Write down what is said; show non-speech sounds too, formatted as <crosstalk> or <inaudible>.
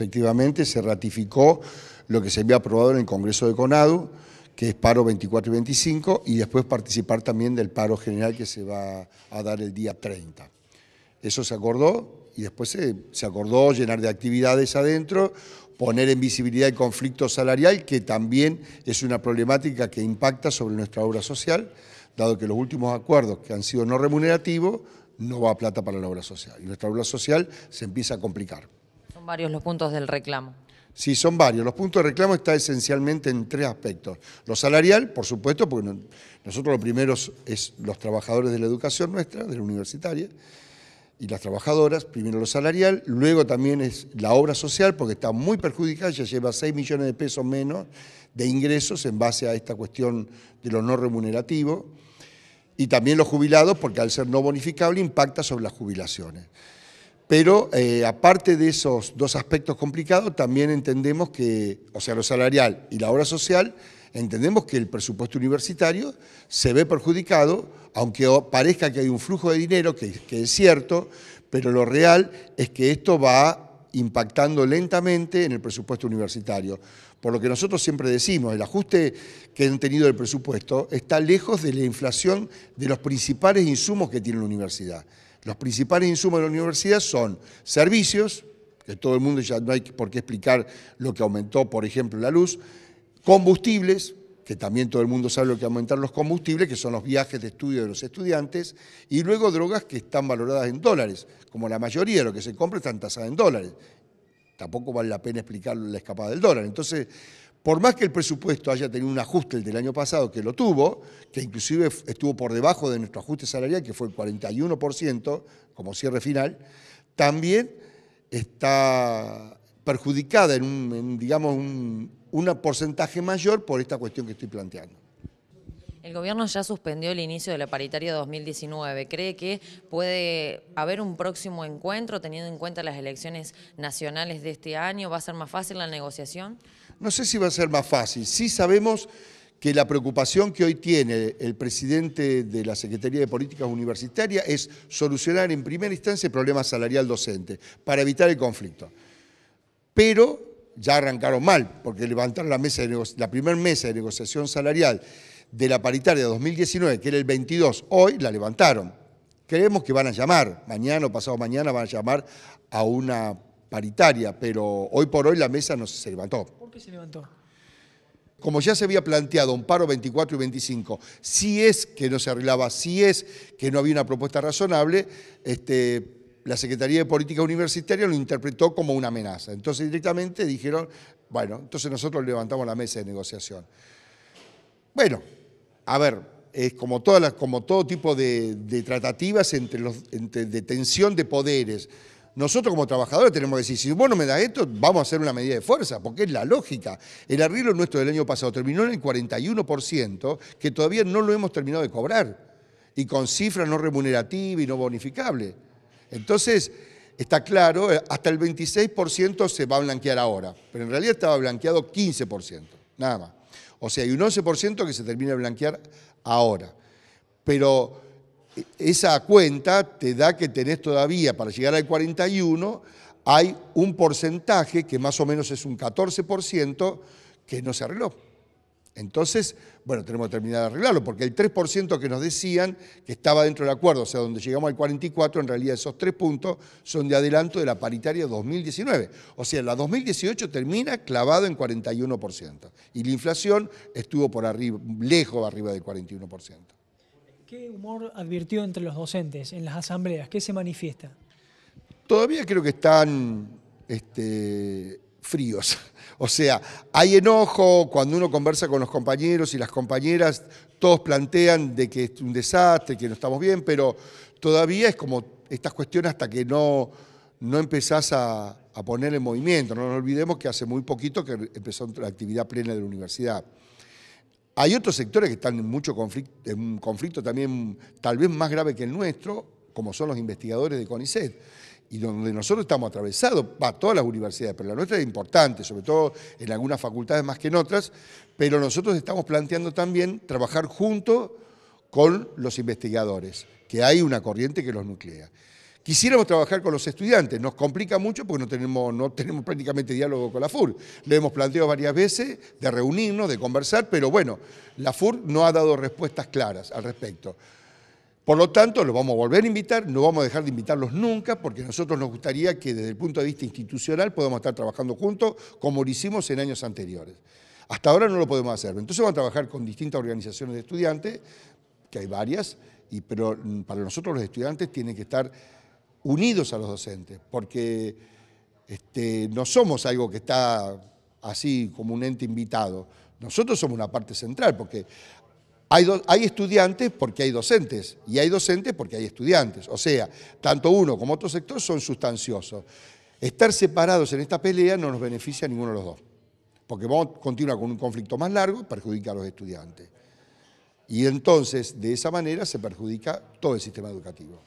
Efectivamente, se ratificó lo que se había aprobado en el Congreso de CONADU, que es paro 24 y 25, y después participar también del paro general que se va a dar el día 30. Eso se acordó y después se, acordó llenar de actividades adentro, poner en visibilidad el conflicto salarial, que también es una problemática que impacta sobre nuestra obra social, dado que los últimos acuerdos que han sido no remunerativos, no va plata para la obra social. Y nuestra obra social se empieza a complicar. Son varios los puntos del reclamo. Sí, son varios. Los puntos de reclamo están esencialmente en tres aspectos. Lo salarial, por supuesto, porque nosotros lo primero es los trabajadores de la educación nuestra, de la universitaria, y las trabajadoras, primero lo salarial, luego también es la obra social, porque está muy perjudicada, ya lleva 6 millones de pesos menos de ingresos en base a esta cuestión de lo no remunerativo, y también los jubilados, porque al ser no bonificable impacta sobre las jubilaciones. Pero eh, aparte de esos dos aspectos complicados, también entendemos que, o sea, lo salarial y la obra social, entendemos que el presupuesto universitario se ve perjudicado, aunque parezca que hay un flujo de dinero, que, que es cierto, pero lo real es que esto va impactando lentamente en el presupuesto universitario. Por lo que nosotros siempre decimos, el ajuste que han tenido el presupuesto está lejos de la inflación de los principales insumos que tiene la universidad. Los principales insumos de la universidad son servicios, que todo el mundo ya no hay por qué explicar lo que aumentó, por ejemplo, la luz, combustibles, que también todo el mundo sabe lo que aumentaron los combustibles, que son los viajes de estudio de los estudiantes, y luego drogas que están valoradas en dólares, como la mayoría de lo que se compra están tasadas en dólares. Tampoco vale la pena explicar la escapada del dólar. Entonces, por más que el presupuesto haya tenido un ajuste el del año pasado, que lo tuvo, que inclusive estuvo por debajo de nuestro ajuste salarial, que fue el 41% como cierre final, también está perjudicada en un, digamos, un porcentaje mayor por esta cuestión que estoy planteando. El gobierno ya suspendió el inicio de la paritaria 2019. ¿Cree que puede haber un próximo encuentro teniendo en cuenta las elecciones nacionales de este año? ¿Va a ser más fácil la negociación? No sé si va a ser más fácil. Sí sabemos que la preocupación que hoy tiene el presidente de la Secretaría de Políticas Universitarias es solucionar en primera instancia el problema salarial docente para evitar el conflicto. Pero ya arrancaron mal, porque levantaron la, mesa la primera mesa de negociación salarial de la paritaria 2019, que era el 22, hoy la levantaron. Creemos que van a llamar, mañana o pasado mañana van a llamar a una paritaria, pero hoy por hoy la mesa no se levantó. ¿Por qué se levantó? Como ya se había planteado un paro 24 y 25, si es que no se arreglaba, si es que no había una propuesta razonable, este, la Secretaría de Política Universitaria lo interpretó como una amenaza. Entonces directamente dijeron, bueno, entonces nosotros levantamos la mesa de negociación. Bueno, a ver, es eh, como, todas como todo tipo de, tratativas entre los, de tensión de poderes. Nosotros como trabajadores tenemos que decir, si vos no me das esto, vamos a hacer una medida de fuerza, porque es la lógica. El arreglo nuestro del año pasado terminó en el 41%, que todavía no lo hemos terminado de cobrar, y con cifras no remunerativas y no bonificables. Entonces, está claro, eh, hasta el 26% se va a blanquear ahora, pero en realidad estaba blanqueado 15% nada más. O sea, hay un 11% que se termina de blanquear ahora. Pero eh, esa cuenta te da que tenés todavía, para llegar al 41, hay un porcentaje que más o menos es un 14% que no se arregló. Entonces, bueno, tenemos que terminar de arreglarlo, porque el 3% que nos decían que estaba dentro del acuerdo, o sea, donde llegamos al 44, en realidad esos tres puntos son de adelanto de la paritaria 2019. O sea, la 2018 termina clavado en 41%, y la inflación estuvo por arriba, lejos arriba del 41%. ¿Qué humor advirtió entre los docentes en las asambleas? ¿Qué se manifiesta? Todavía creo que están este, fríos. <laughs> O sea, hay enojo cuando uno conversa con los compañeros y las compañeras, todos plantean de que es un desastre, que no estamos bien, pero todavía es como estas cuestiones hasta que no, no empezás a, poner en movimiento. No nos olvidemos que hace muy poquito que empezó la actividad plena de la universidad. Hay otros sectores que están en mucho conflicto, en un conflicto también tal vez más grave que el nuestro, como son los investigadores de CONICET, y donde nosotros estamos atravesados, para todas las universidades, pero la nuestra es importante, sobre todo en algunas facultades más que en otras, pero nosotros estamos planteando también trabajar junto con los investigadores, que hay una corriente que los nuclea. Quisiéramos trabajar con los estudiantes, nos complica mucho porque no tenemos, no tenemos prácticamente diálogo con la FUR. Lo hemos planteado varias veces de reunirnos, de conversar, pero bueno, la FUR no ha dado respuestas claras al respecto. Por lo tanto, los vamos a volver a invitar, no vamos a dejar de invitarlos nunca, porque nosotros nos gustaría que desde el punto de vista institucional podamos estar trabajando juntos, como lo hicimos en años anteriores. Hasta ahora no lo podemos hacer. Entonces vamos a trabajar con distintas organizaciones de estudiantes, que hay varias, pero mm, para nosotros los estudiantes tienen que estar unidos a los docentes, porque este, no somos algo que está así como un ente invitado. Nosotros somos una parte central, porque hay, estudiantes porque hay docentes y hay docentes porque hay estudiantes. O sea, tanto uno como otro sector son sustanciosos. Estar separados en esta pelea no nos beneficia a ninguno de los dos, porque vamos a con un conflicto más largo perjudica a los estudiantes. Y entonces, de esa manera, se perjudica todo el sistema educativo.